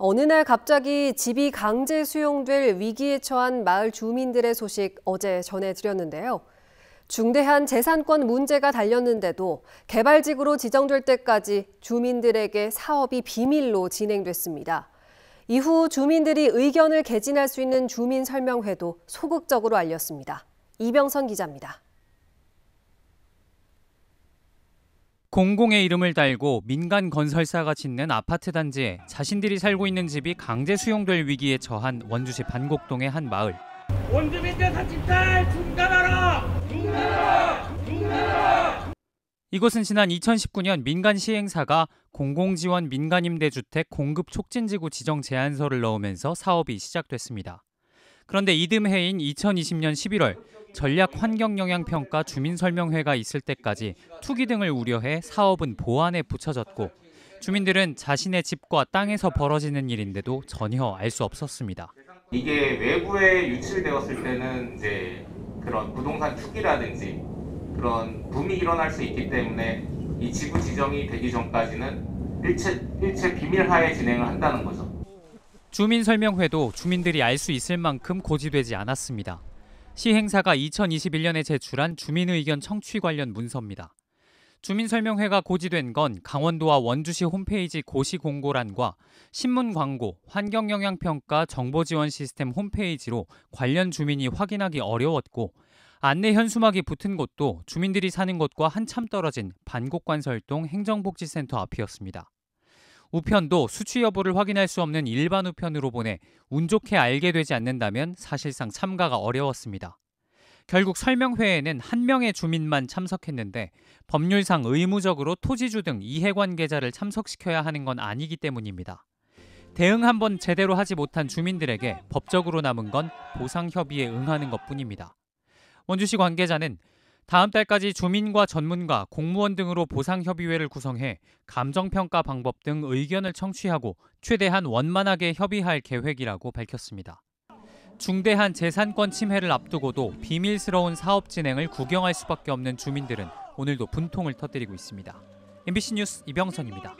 어느 날 갑자기 집이 강제 수용될 위기에 처한 마을 주민들의 소식 어제 전해드렸는데요. 중대한 재산권 문제가 달렸는데도 개발직으로 지정될 때까지 주민들에게 사업이 비밀로 진행됐습니다. 이후 주민들이 의견을 개진할 수 있는 주민 설명회도 소극적으로 알렸습니다. 이병선 기자입니다. 공공의 이름을 달고 민간 건설사가 짓는 아파트 단지에 자신들이 살고 있는 집이 강제 수용될 위기에 처한 원주시 반곡동의 한 마을. 원주민들 사집탈 중단하라! 중단하라! 중단하라! 이곳은 지난 2019년 민간 시행사가 공공지원 민간임대주택 공급 촉진지구 지정 제안서를 넣으면서 사업이 시작됐습니다. 그런데 이듬해인 2020년 11월 전략 환경 영향 평가 주민 설명회가 있을 때까지 투기 등을 우려해 사업은 보안에 붙여졌고 주민들은 자신의 집과 땅에서 벌어지는 일인데도 전혀 알 수 없었습니다. 이게 외부에 유출되었을 때는 이제 그런 부동산 투기라든지 그런 붐이 일어날 수 있기 때문에 이 지구 지정이 되기 전까지는 일체 일체 비밀하에 진행을 한다는 거죠. 주민설명회도 주민들이 알 수 있을 만큼 고지되지 않았습니다. 시행사가 2021년에 제출한 주민의견 청취 관련 문서입니다. 주민설명회가 고지된 건 강원도와 원주시 홈페이지 고시공고란과 신문 광고, 환경영향평가 정보지원 시스템 홈페이지로 관련 주민이 확인하기 어려웠고 안내 현수막이 붙은 곳도 주민들이 사는 곳과 한참 떨어진 반곡관설동 행정복지센터 앞이었습니다. 우편도 수취 여부를 확인할 수 없는 일반 우편으로 보내 운 좋게 알게 되지 않는다면 사실상 참가가 어려웠습니다. 결국 설명회에는 한 명의 주민만 참석했는데 법률상 의무적으로 토지주 등 이해관계자를 참석시켜야 하는 건 아니기 때문입니다. 대응 한번 제대로 하지 못한 주민들에게 법적으로 남은 건 보상 협의에 응하는 것뿐입니다. 원주시 관계자는 다음 달까지 주민과 전문가, 공무원 등으로 보상협의회를 구성해 감정평가 방법 등 의견을 청취하고 최대한 원만하게 협의할 계획이라고 밝혔습니다. 중대한 재산권 침해를 앞두고도 비밀스러운 사업 진행을 구경할 수밖에 없는 주민들은 오늘도 분통을 터뜨리고 있습니다. MBC 뉴스 이병선입니다.